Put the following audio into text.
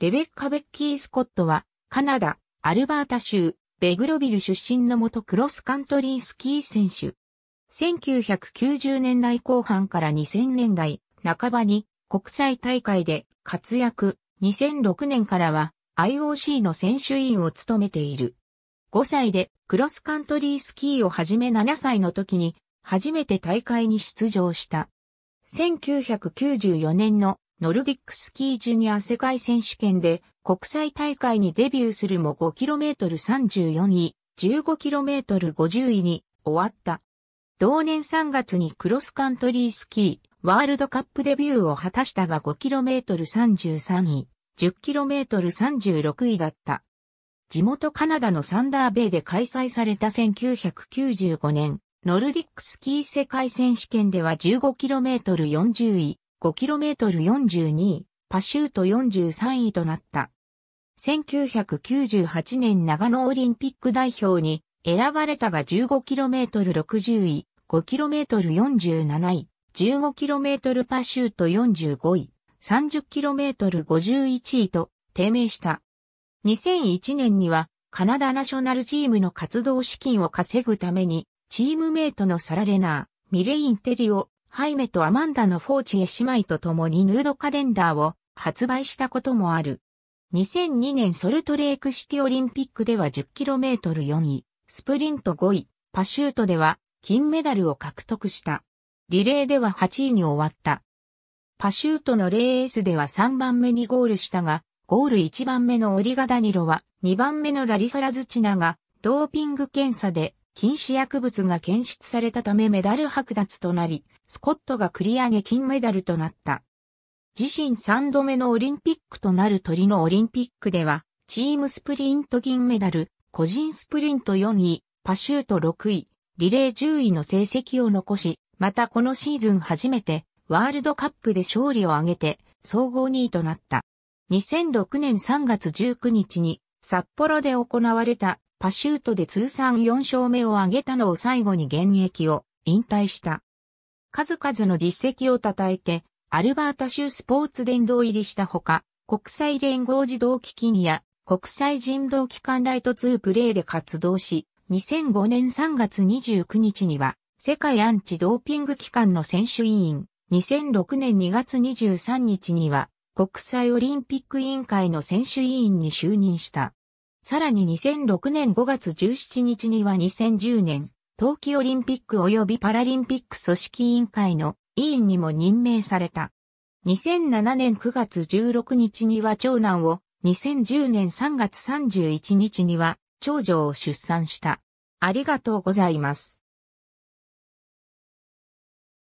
レベッカ・ベッキー・スコットは、カナダ、アルバータ州、ベグロビル出身の元クロスカントリースキー選手。1990年代後半から2000年代半ばに国際大会で活躍、2006年からは IOC の選手委員を務めている。5歳でクロスカントリースキーをはじめ7歳の時に初めて大会に出場した。1994年のノルディックスキージュニア世界選手権で国際大会にデビューするも 5km34 位、15km50 位に終わった。同年3月にクロスカントリースキーワールドカップデビューを果たしたが 5km33 位、10km36 位だった。地元カナダのサンダーベイで開催された1995年、ノルディックスキー世界選手権では 15km40 位、5km42 位、パシュート43位となった。1998年長野オリンピック代表に選ばれたが 15km60 位、5km47 位、15km パシュート45位、30km51 位と低迷した。2001年にはカナダナショナルチームの活動資金を稼ぐためにチームメイトのサラレナー、ミレインテリオ、ハイメとアマンダのフォーチエ姉妹と共にヌードカレンダーを発売したこともある。2002年ソルトレークシティオリンピックでは 10km4 位、スプリント5位、パシュートでは金メダルを獲得した。リレーでは8位に終わった。パシュートのレースでは3番目にゴールしたが、ゴール1番目のオリガダニロは2番目のラリサラズチナがドーピング検査で禁止薬物が検出されたためメダル剥奪となり、スコットが繰り上げ金メダルとなった。自身3度目のオリンピックとなる鳥のオリンピックでは、チームスプリント銀メダル、個人スプリント4位、パシュート6位、リレー10位の成績を残し、またこのシーズン初めて、ワールドカップで勝利を挙げて、総合2位となった。2006年3月19日に、札幌で行われたパシュートで通算4勝目を挙げたのを最後に現役を引退した。数々の実績を称えて、アルバータ州スポーツ殿堂入りしたほか、国際連合児童基金や国際人道機関ライト2プレイで活動し、2005年3月29日には、世界アンチドーピング機関の選手委員、2006年2月23日には、国際オリンピック委員会の選手委員に就任した。さらに2006年5月17日には2010年、冬季オリンピック及びパラリンピック組織委員会の委員にも任命された。2007年9月16日には長男を、2010年3月31日には長女を出産した。ありがとうございます。